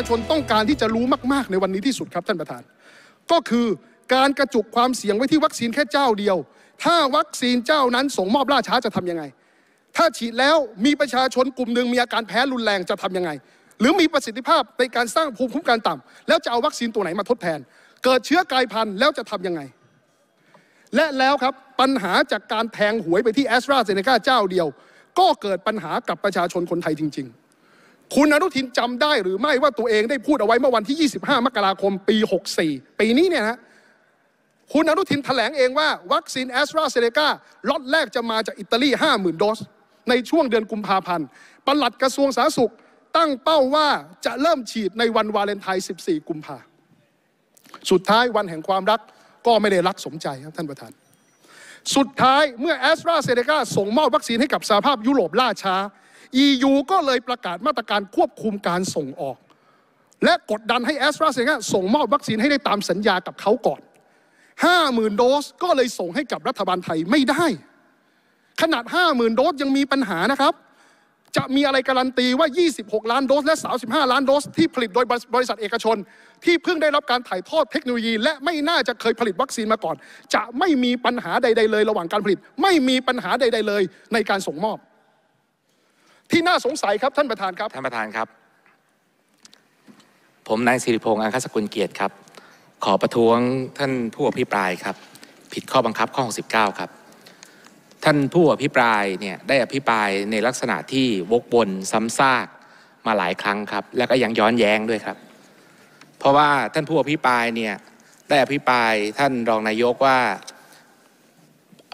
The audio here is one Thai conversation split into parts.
าชนต้องการที่จะรู้มาก ๆ ในวันนี้ที่สุดครับท่านประธาน ก็คือการกระจุกความเสี่ยงไว้ที่วัคซีนแค่เจ้าเดียว ถ้าวัคซีนเจ้านั้นส่งมอบล่าช้าจะทํำยังไง ถ้าฉีดแล้วมีประชาชนกลุ่มหนึ่งมีอาการแพ้รุนแรงจะทํำยังไงหรือมีประสิทธิภาพในการสร้างภูมิคุ้มกันต่ำ แล้วจะเอาวัคซีนตัวไหนมาทดแทน เกิดเชื้อกลายพันธุ์แล้วจะทํำยังไงและแล้วครับปัญหาจากการแทงหวยไปที่แอสตราเซเนกาเจ้าเดียวก็เกิดปัญหากับประชาชนคนไทยจริง ๆคุณอนุทินจำได้หรือไม่ว่าตัวเองได้พูดเอาไว้เมื่อวันที่ 25 มกราคม ปี 64 ปีนี้เนี่ยนะคุณอนุทินถแถลงเองว่าวัคซีนแอสตราเซเนกาล็อตแรกจะมาจากอิตาลี 50,000 โดส ในช่วงเดือนกุมภาพันธ์ ปลัดกระทรวงสาธารณสุขตั้งเป้าว่าจะเริ่มฉีดในวันวาเลนไทน์ 14 กุมภาสุดท้ายวันแห่งความรักก็ไม่ได้รักสมใจครับท่านประธาน สุดท้ายเมื่อแอสตราเซเนกาส่งมอบวัคซีนให้กับสหภาพยุโรปล่าช้า EU ก็เลยประกาศมาตรการควบคุมการส่งออก และกดดันให้แอสตราเซเนกาส่งมอบวัคซีนให้ได้ตามสัญญากับเขาก่อน 50,000 โดส ก็เลยส่งให้กับรัฐบาลไทยไม่ได้ ขนาด 50,000 โดส ยังมีปัญหานะครับ จะมีอะไรการันตีว่า 26 ล้านโดส และ 35 ล้านโดส ที่ผลิตโดยบริษัทเอกชน ที่เพิ่งได้รับการถ่ายทอดเทคโนโลยี และไม่น่าจะเคยผลิตวัคซีนมาก่อน จะไม่มีปัญหาใดๆเลยระหว่างการผลิต ไม่มีปัญหาใดๆเลยในการส่งมอบที่น่าสงสัยครับท่านประธานครับท่านประธานครับผมนายสิริพงษ์อังคสกุลเกียรติครับ ขอประท้วงท่านผู้อภิปรายครับ ผิดข้อบังคับข้อ69ครับ ท่านผู้อภิปรายเนี่ยได้อภิปรายในลักษณะที่วกวนซ้ำซากมาหลายครั้งครับและก็ยัง ย้อนแย้งด้วยครับ เพราะว่าท่านผู้อภิปรายเนี่ยได้อภิปรายท่านรองนายกว่า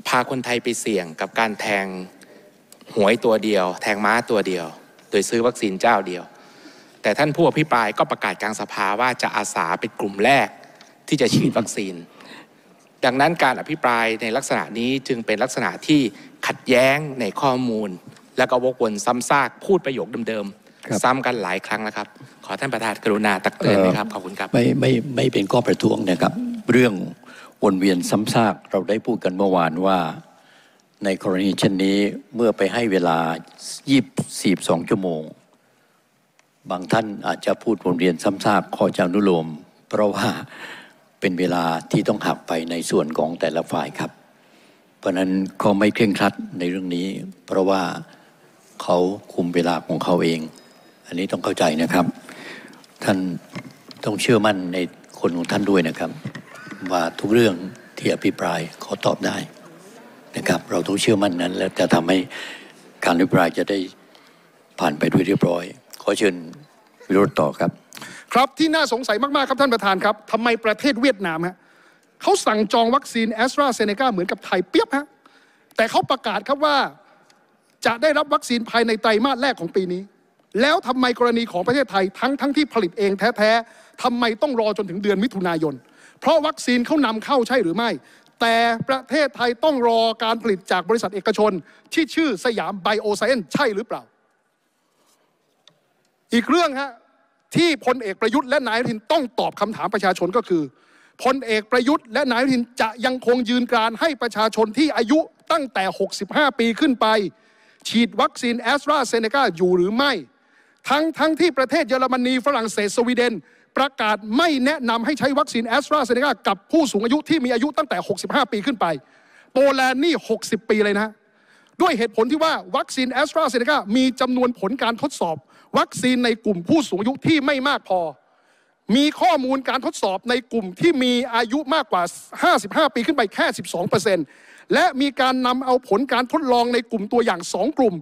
พาคนไทยไปเสี่ยงกับการแทงหวยตัวเดียว แทงม้าตัวเดียว โดยซื้อวัคซีนเจ้าเดียว แต่ท่านผู้อภิปรายก็ประกาศกลางสภาว่าจะอาสาเป็นกลุ่มแรก ที่จะฉีดวัคซีน ดังนั้นการอภิปรายในลักษณะนี้จึงเป็นลักษณะที่ขัดแย้งในข้อมูล แล้วก็วกวนซ้ำซากพูดประโยคเดิมๆซ้ำกันหลายครั้งแล้วครับขอท่านประธานกรุณาตักเตือนนะครับขอบคุณครับไม่ไม่ไม่เป็นข้อประท้วงนะครับ เรื่องวนเวียนซ้ำซากเราได้พูดกันเมื่อวานว่าในกรณีเช่นนี้เมื่อไปให้เวลา22ชั่วโมง บางท่านอาจจะพูดวนเรียนซ้ำซากข้อจานุโลม เพราะว่า เป็นเวลาที่ต้องหักไปในส่วนของแต่ละฝ่ายครับ เพราะนั้นก็ไม่เคร่งครัดในเรื่องนี้ เพราะว่าเขาคุมเวลาของเขาเอง อันนี้ต้องเข้าใจนะครับ ท่านต้องเชื่อมั่นในคนของท่านด้วยนะครับ ว่าทุกเรื่องที่อภิปรายเขาตอบได้นะครับ เราต้องเชื่อมั่นนั้น แล้วจะทำให้การอภิปรายจะได้ผ่านไปด้วยเรียบร้อย ขอเชิญวิโรธต่อครับ ครับที่น่าสงสัยมากๆ ครับท่านประธานครับทำไมประเทศเวียดนามฮะเขาสั่งจองวัคซีนแอสตราเซเนกาเหมือนกับไทย เปียบฮะแต่เขาประกาศครับว่าจะได้รับวัคซีนภายในไตรมาสแรกของปีนี้ แล้วทำไมกรณีของประเทศไทยทั้งทั้งที่ผลิตเองแท้ๆทำไมต้องรอจนถึงเดือนมิถุนายน เพราะวัคซีนเขานำเข้าใช่หรือไม่แต่ประเทศไทยต้องรอการผลิตจากบริษัทเอกชนที่ชื่อสยามไบโอไซเอนใช่หรือเปล่า อีกเรื่องฮะ ที่พลเอกประยุทธ์และนายทินต้องตอบคำถามประชาชนก็คือ พลเอกประยุทธ์และนายทินจะยังคงยืนการให้ประชาชนที่อายุตั้งแต่ 65 ปีขึ้นไป ฉีดวัคซีนแอสตราเซเนกาอยู่หรือไม่ ทั้งทั้งที่ประเทศเยอรมนีฝรั่งเศสสวีเดนประกาศไม่แนะนำให้ใช้วัคซีนแอสตราเซเนกากับผู้สูงอายุที่มีอายุตั้งแต่ 65 ปีขึ้นไปโปแลนด์นี่ 60 ปีเลยนะ ด้วยเหตุผลที่ว่าวัคซีนแอสตราเซเนกามีจำนวนผลการทดสอบ วัคซีนในกลุ่มผู้สูงอายุที่ไม่มากพอ มีข้อมูลการทดสอบในกลุ่มที่มีอายุมากกว่า 55 ปีขึ้นไปแค่ 12 และมีการนำเอาผลการทดลองในกลุ่มตัวอย่าง2กลุ่ม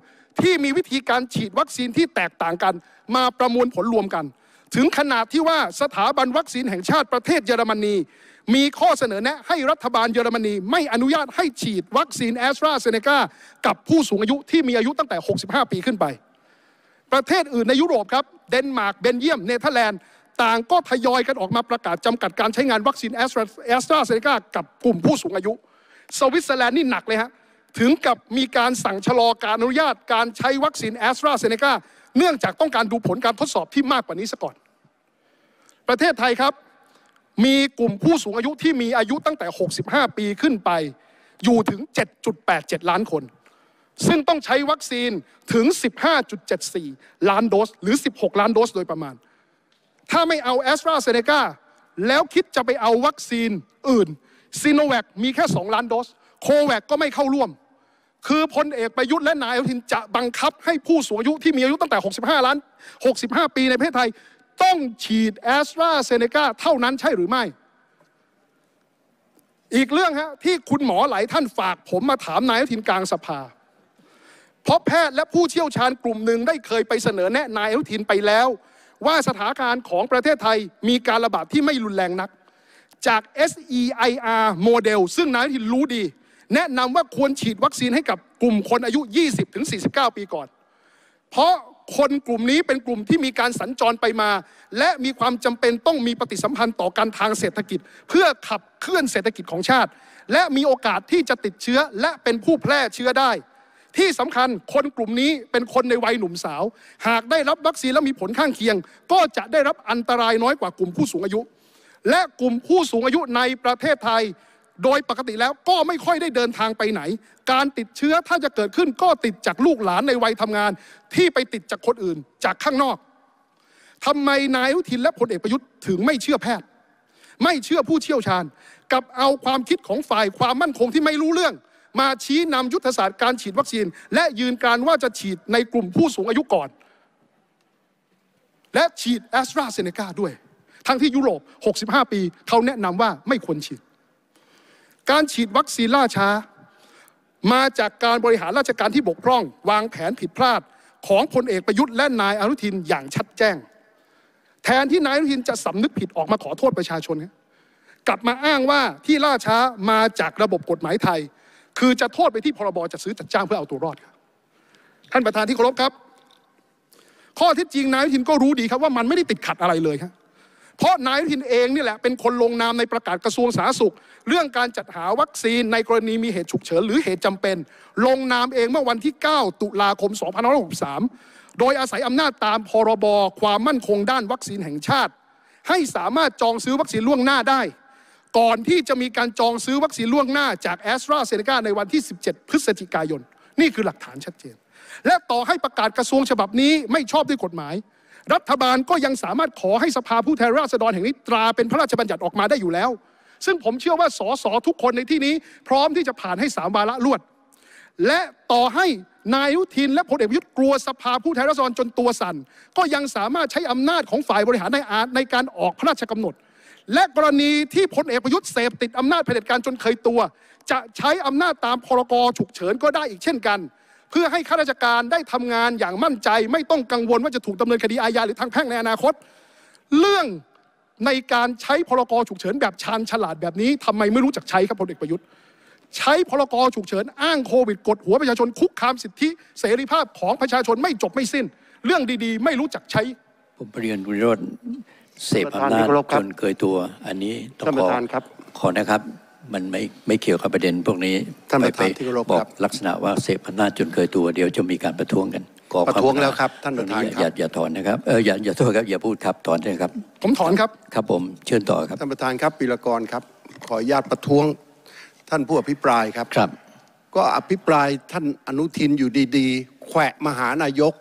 ที่มีวิธีการฉีดวัคซีนที่แตกต่างกัน มาประมวลผลรวมกันถึงขนาดที่ว่าสถาบันวัคซีนแห่งชาติประเทศเยอรมนี มีข้อเสนอแนะให้รัฐบาลเยอรมนี ไม่อนุญาตให้ฉีดวัคซีนแอสตราเซเนกากับผู้สูงอายุที่มีอายุตั้งแต่ 65 ปีขึ้นไป ประเทศอื่นในยุโรปครับ เดนมาร์กเบนเยียมเนเธอร์แลนด์ ต่างก็ทยอยกันออกมาประกาศจำกัดการใช้งานวัคซีนแอสตราเซเนกากับกลุ่มผู้สูงอายุ สวิตเซอร์แลนด์นี่หนักเลยฮะถึงกับมีการสั่งชะลอการอนุญาตการใช้วัคซีนแอสตราเซเนกาเนื่องจากต้องการดูผลการทดสอบที่มากกว่านี้ซะก่อนประเทศไทยครับมีกลุ่มผู้สูงอายุที่มีอายุตั้งแต่ 65 ปีขึ้นไป อยู่ถึง 7.87 ล้านคน ซึ่งต้องใช้วัคซีนถึง 15.74 ล้านโดสหรือ 16 ล้านโดสโดยประมาณ ถ้าไม่เอาแอสตราเซเนกาแล้วคิดจะไปเอาวัคซีนอื่นซีโนแวคมีแค่ 2 ล้านโดส โคแวคก็ไม่เข้าร่วม คือพลเอกประยุทธ์และนายอนุทินจะบังคับให้ผู้สูงอายุที่มีอายุตั้งแต่65 ล้าน 65 ปีในประเทศไทยต้องฉีดแอสตราเซเนกาเท่านั้นใช่หรือไม่ อีกเรื่องฮะที่คุณหมอหลายท่านฝากผมมาถามนายอนทินกลางสภา เพราะแพทย์และผู้เชี่ยวชาญกลุ่มหนึ่งได้เคยไปเสนอแนะนายอนุทินไปแล้ว ว่าสถานการณ์ของประเทศไทยมีการระบาดที่ไม่รุนแรงนัก จาก SEIR โมเดล ซึ่งนายอนุทินรู้ดี แนะนำว่าควรฉีดวัคซีนให้กับกลุ่มคนอายุ 20-49 ปีก่อน เพราะคนกลุ่มนี้เป็นกลุ่มที่มีการสัญจรไปมา และมีความจำเป็นต้องมีปฏิสัมพันธ์ต่อการทางเศรษฐกิจ เพื่อขับเคลื่อนเศรษฐกิจของชาติ และมีโอกาสที่จะติดเชื้อ และเป็นผู้แพร่เชื้อได้ ที่สำคัญคนกลุ่มนี้เป็นคนในวัยหนุ่มสาว หากได้รับวัคซีนและมีผลข้างเคียง ก็จะได้รับอันตรายน้อยกว่ากลุ่มผู้สูงอายุ และกลุ่มผู้สูงอายุในประเทศไทยโดยปกติแล้วก็ไม่ค่อยได้เดินทางไปไหน การติดเชื้อถ้าจะเกิดขึ้นก็ติดจากลูกหลานในวัยทำงาน ที่ไปติดจากคนอื่นจากข้างนอกทำไม นายอุทินและพลเอกประยุทธ์ถึงไม่เชื่อแพทย์ ไม่เชื่อผู้เชี่ยวชาญกับเอาความคิดของฝ่ายความมั่นคงที่ไม่รู้เรื่อง มาชี้นำยุทธศาสตร์การฉีดวัคซีน และยืนการว่าจะฉีดในกลุ่มผู้สูงอายุก่อนและฉีดแอสตราเซเนกาด้วย ทั้งที่ยุโรป 65 ปี เขาแนะนำว่าไม่ควรฉีดการฉีดวัคซีนล่าช้า มาจากการบริหารราชการที่บกพร่อง วางแผนผิดพลาดของพลเอกประยุทธ์และนายอนุทินอย่างชัดแจ้ง แทนที่นายอนุทินจะสำนึกผิดออกมาขอโทษประชาชน กลับมาอ้างว่าที่ล่าช้ามาจากระบบกฎหมายไทย คือจะโทษไปที่พรบจัดซื้อจัดจ้างเพื่อเอาตัวรอดท่านประธานที่เคารพครับ ข้อเท็จจริงนายอนุทินก็รู้ดีครับว่ามันไม่ได้ติดขัดอะไรเลยครับเพราะนายทินเองนี่แหละ เป็นคนลงนามในประกาศกระทรวงสาธารณสุข เรื่องการจัดหาวัคซีนในกรณีมีเหตุฉุกเฉิน หรือเหตุจำเป็น ลงนามเองเมื่อวันที่ 9 ตุลาคม 2563 โดยอาศัยอำนาจตามพรบความมั่นคงด้านวัคซีนแห่งชาติ ให้สามารถจองซื้อวัคซีนล่วงหน้าได้ ก่อนที่จะมีการจองซื้อวัคซีนล่วงหน้าจากแอสตราเซเนกาในวันที่ 17 พฤศจิกายน นี่คือหลักฐานชัดเจน และต่อให้ประกาศกระทรวงฉบับนี้ไม่ชอบด้วยกฎหมายรัฐบาลก็ยังสามารถขอให้สภาผู้แทนราษฎรแห่งนี้ตรา เป็นพระราชบัญญัติออกมาได้อยู่แล้ว ซึ่งผมเชื่อว่าสสทุกคนในที่นี้ พร้อมที่จะผ่านให้สามวาระรวด และต่อให้นายอุทินและพลเอกประยุทธ์กลัวสภาผู้แทนราษฎรจนตัวสัน่นก็ยังสามารถใช้อำนาจของฝ่ายบริหารในอาในการออกพระราชกำหนด และกรณีที่พลเอกประยุทธ์เสพ ติดอำนาจเผด็จการจนเคยตัว จะใช้อำนาจตามพรกฉุกเฉินก็ได้อีกเช่นกันเพื่อให้ข้าราชการได้ทำงานอย่างมั่นใจไม่ต้องกังวลว่าจะถูกดำเนินคดีอาญาหรือทางแพ่งในอนาคต เรื่องในการใช้พรกฉุกเฉินแบบชาญฉลาดแบบนี้ ทำไมไม่รู้จักใช้ครับพลเอกประยุทธ์ใช้พรกฉุกเฉินอ้างโควิดกดหัวประชาชนคุกคามสิทธิเสรีภาพของประชาชนไม่จบไม่สิ้น เรื่องดีๆ ไม่รู้จักใช้ ผมเรียนวิโรธเสพอำนาจจนเกยตัว อันนี้ต้องขอขอนะครับมันไม่ไม่เกี่ยวกับประเด็นพวกนี้ท่านปรนที่รบอกลักษณะว่าเสพอำนาจจนเคยตัวเดียวจะมีการประท้วงกันก่อประท้วงแล้วครับท่านประธานครับอย่าอย่าถอนนะครับเอออย่าอย่าโทษครับอย่าพูดครับถอนนะครับผมถอนครับครับผมเชิญต่อครับ ท่านประธานครับปีละกรครับ ขออนุญาตประท้วง ท่านผู้อภิปรายครับครับ ก็อภิปรายท่านอนุทินอยู่ดี ๆ แขวะมหานายก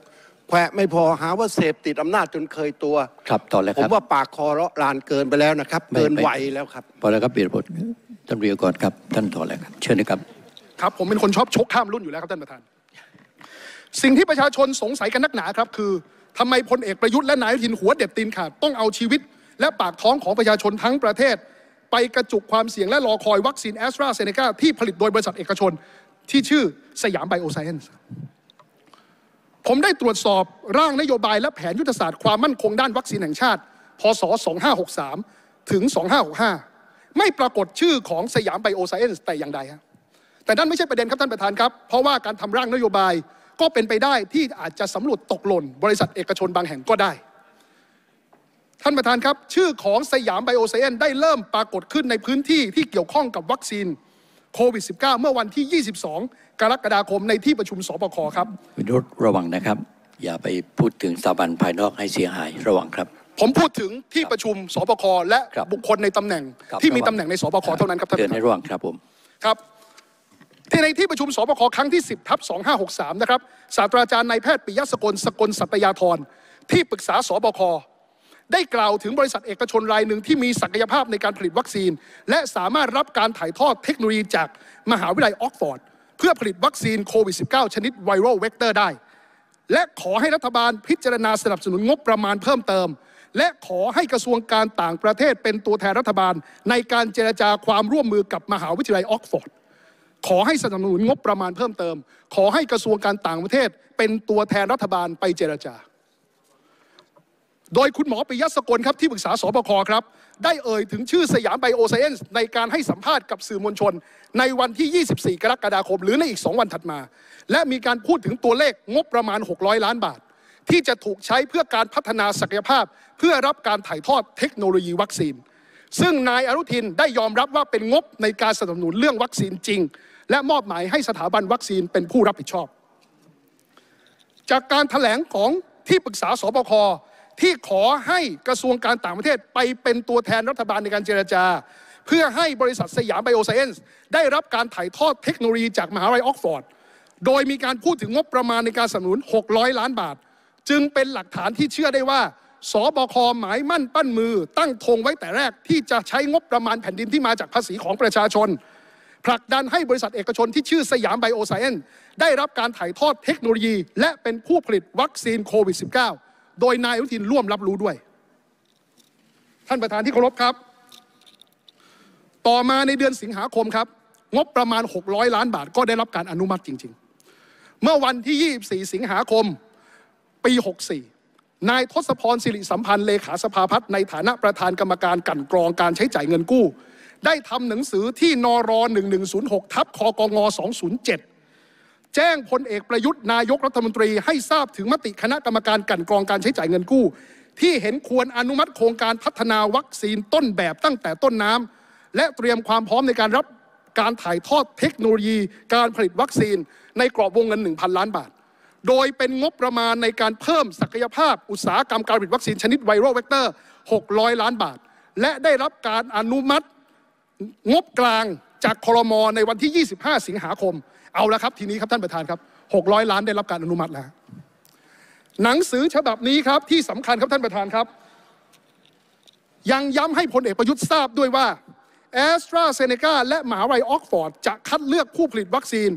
แขวะไม่พอหาว่าเสพติดอำนาจจนเคยตัวครับตอนแล้วผมว่าปากคอเลาะลานเกินไปแล้วนะครับเกินไหวแล้วครับพอแล้วครับเปลี่ยนบทท่านเรียกก่อนครับ ท่านถอนแล้วครับ เชิญนะครับ ครับ ผมเป็นคนชอบชกข้ามรุ่นอยู่แล้วครับ ท่านประธาน สิ่งที่ประชาชนสงสัยกันนักหนาครับ คือ ทำไมพลเอกประยุทธ์และนายอทินหัวเด็ดตีนขาดต้องเอาชีวิตและปากท้องของประชาชนทั้งประเทศไปกระจุกความเสี่ยงและรอคอยวัคซีนแอสตราเซเนกาที่ผลิตโดยบริษัทเอกชนที่ชื่อสยามไบโอไซเอนซ์ผมได้ตรวจสอบร่างนโยบาย และแผนยุทธศาสตร์ความมั่นคงด้านวัคซีนแห่งชาติ พศ 2563 ถึง 2565ไม่ปรากฏชื่อของสยามไบโอไซเอนส์แต่อย่างใดฮะแต่นั่นไม่ใช่ประเด็นครับท่านประธานครับ เพราะว่าการทำร่างนโยบายก็เป็นไปได้ที่อาจจะสำรวจตกหล่นบริษัทเอกชนบางแห่งก็ได้ ท่านประธานครับ ชื่อของสยามไบโอไซเอนได้เริ่มปรากฏขึ้นในพื้นที่ที่เกี่ยวข้องกับวัคซีนโควิด -19 เมื่อวันที่ 22 กรกฎาคมในที่ประชุมสบคครับวินุษระวังนะครับ อย่าไปพูดถึงสถาบันภายนอกให้เสียหายระวังครับผมพูดถึงที่ประชุมสบคและบุคคลในตำแหน่ง ที่มีตำแหน่งในสบคเท่านั้นครับท่านเดินให้ร่วงครับผม ครับที่ในที่ประชุมสบคครั้งที่ 10ทับ2563นะครับศาสตราจารย์นายแพทย์ปิยสกลสกลสัตยาธรที่ปรึกษาสบคได้กล่าวถึงบริษัทเอกชนรายหนึ่งที่มีศักยภาพในการผลิตวัคซีน และสามารถรับการถ่ายทอดเทคโนโลยีจากมหาวิทยาลัยออกฟอร์ดเพื่อผลิตวัคซีนโควิด -19 ชนิดไวรัลเวกเตอร์ได้ และขอให้รัฐบาลพิจารณาสนับสนุนงบประมาณเพิ่มเติมและขอให้กระทรวงการต่างประเทศเป็นตัวแทนรัฐบาล ในการเจรจาความร่วมมือกับมหาวิทยาลัยออกฟอร์ด ขอให้สนับสนุนงบประมาณเพิ่มเติม ขอให้กระทรวงการต่างประเทศเป็นตัวแทนรัฐบาลไปเจรจา โดยคุณหมอปิยะสกลครับที่ปรึกษาสบคครับได้เอ่ยถึงชื่อสยามไบโอไซเอนซ์ในการให้สัมภาษณ์กับสื่อมวลชน ในวันที่ 24 กรกฎาคมหรือในอีก2วันถัดมา และมีการพูดถึงตัวเลขงบประมาณ 600 ล้านบาท ที่จะถูกใช้เพื่อการพัฒนาศักยภาพพื่อรับการถ่ายทอดเทคโนโลยีวัคซีน ซึ่งนายอนุทินได้ยอมรับว่าเป็นงบในการสนับสนุนเรื่องวัคซีนจริง และมอบหมายให้สถาบันวัคซีนเป็นผู้รับผิดชอบ จากการถแถลงของที่ปรึกษาสบคที่ขอให้กระทรวงการต่างประเทศไปเป็นตัวแทนรัฐบาลในการเจรจา เพื่อให้บริษัทสยามไบโอไซเอนส์ได้รับการถ่ายทอดเทคโนโลยีจากมหาวิทยาลัยออกฟอร์ด โดยมีการพูดถึงงบประมาณในการสนับสนุน 600 ล้านบาท จึงเป็นหลักฐานที่เชื่อได้ว่าสบคหมายมั่นปั้นมือตั้งธงไว้แต่แรกที่จะใช้งบประมาณแผ่นดินที่มาจากภาษีของประชาชน ผลักดันให้บริษัทเอกชนที่ชื่อสยามไบโอไซเอนได้รับการถ่ายทอดเทคโนโลยี และเป็นผู้ผลิตวัคซีนโควิด -19 โดยนายอุทินร่วมรับรู้ด้วย ท่านประธานที่เคารพครับ ต่อมาในเดือนสิงหาคมครับ งบประมาณ 600 ล้านบาท ก็ได้รับการอนุมัติจริง ๆ เมื่อวันที่ 24 สิงหาคมปี 64นายทศพรสิริสัมพันธ์เลขาสภาพัฒน์ในฐานะประธานกรรมการกันกรองการใช้จ่ายเงินกู้ ได้ทำหนังสือที่นร1106ทับคกง207 แจ้งพลเอกประยุทธ์นายกรัฐมนตรีให้ทราบถึงมติคณะกรรมการกันกรองการใช้จ่ายเงินกู้ ที่เห็นควรอนุมัติโครงการพัฒนาวัคซีนต้นแบบตั้งแต่ต้นน้ำ และเตรียมความพร้อมในการรับการถ่ายทอดเทคโนโลยีการผลิตวัคซีน ในกรอบวงเงิน1,000ล้านบาทโดยเป็นงบประมาณในการเพิ่มศักยภาพอุตสาหกรรมการผลิตวัคซีนชนิดไวรัลเวกเตอร์600 ล้านบาท และได้รับการอนุมัติงบกลางจากคอรมอในวันที่ 25 สิงหาคม เอาละครับทีนี้ครับท่านประธานครับ 600 ล้านได้รับการอนุมัติแล้ว หนังสือฉบับนี้ครับ ที่สำคัญครับท่านประธานครับ ยังย้ำให้พลเอกประยุทธ์ทราบด้วยว่าแอสตราเซเนกาและหมหาวิทยาลัยออกฟอร์ดจะคัดเลือกผู้ผลิตวัคซีน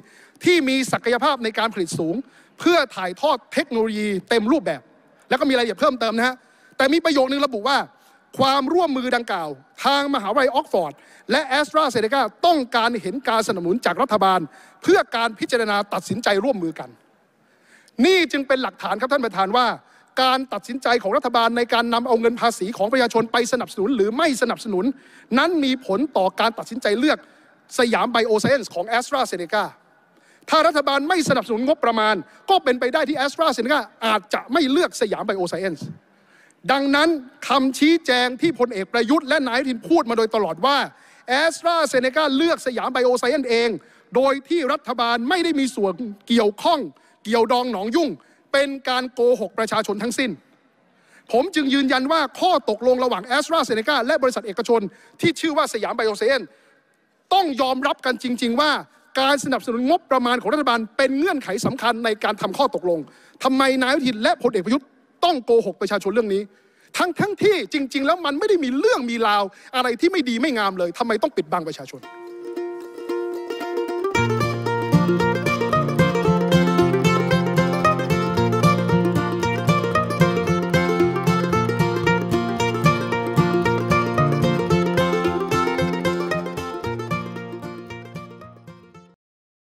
ที่มีศักยภาพในการผลิตสูงเพื่อถ่ายทอดเทคโนโลยีเต็มรูปแบบ แล้วก็มีรายละเอียดเพิ่มเติมนะฮะ แต่มีประโยคนึงระบุว่า ความร่วมมือดังกล่าว ทางมหาวิทยาลัยออกฟอร์ดและแอสตราเซเนกาต้องการเห็นการสนับสนุนจากรัฐบาล เพื่อการพิจารณาตัดสินใจร่วมมือกัน นี่จึงเป็นหลักฐานครับท่านประธานว่า การตัดสินใจของรัฐบาลในการนำเอาเงินภาษีของประชาชนไปสนับสนุนหรือไม่สนับสนุนนั้นมีผลต่อการตัดสินใจเลือกสยามไบโอไซเอนส์ของแอสตราเซเนกาถ้ารัฐบาลไม่สนับสนุนงบประมาณ ก็เป็นไปได้ที่แอสตราเซเนกาอาจจะไม่เลือกสยามไบโอไซเอนส์ดังนั้นคำชี้แจงที่พลเอกประยุทธ์และนายทินพูดมาโดยตลอดว่าแอสตราเซเนกาเลือกสยามไบโอไซเอนส์เอง โดยที่รัฐบาลไม่ได้มีส่วนเกี่ยวข้องเกี่ยวดองหนองยุ่ง เป็นการโกหกประชาชนทั้งสิ้น ผมจึงยืนยันว่าข้อตกลงระหว่างแอสตราเซเนกาและบริษัทเอกชนที่ชื่อว่าสยามไบโอไซเอนซ์ต้องยอมรับกันจริง ๆว่าการสนับสนุนงบประมาณของรัฐบาลเป็นเงื่อนไขสำคัญในการทำข้อตกลง ทำไมนายวิุทินและพลเอกประยุทธ์ต้องโกหกประชาชนเรื่องนี้ ทั้งทั้งที่จริง ๆ แล้วมันไม่ได้มีเรื่องมีราว อะไรที่ไม่ดีไม่งามเลย ทำไมต้องปิดบังประชาชน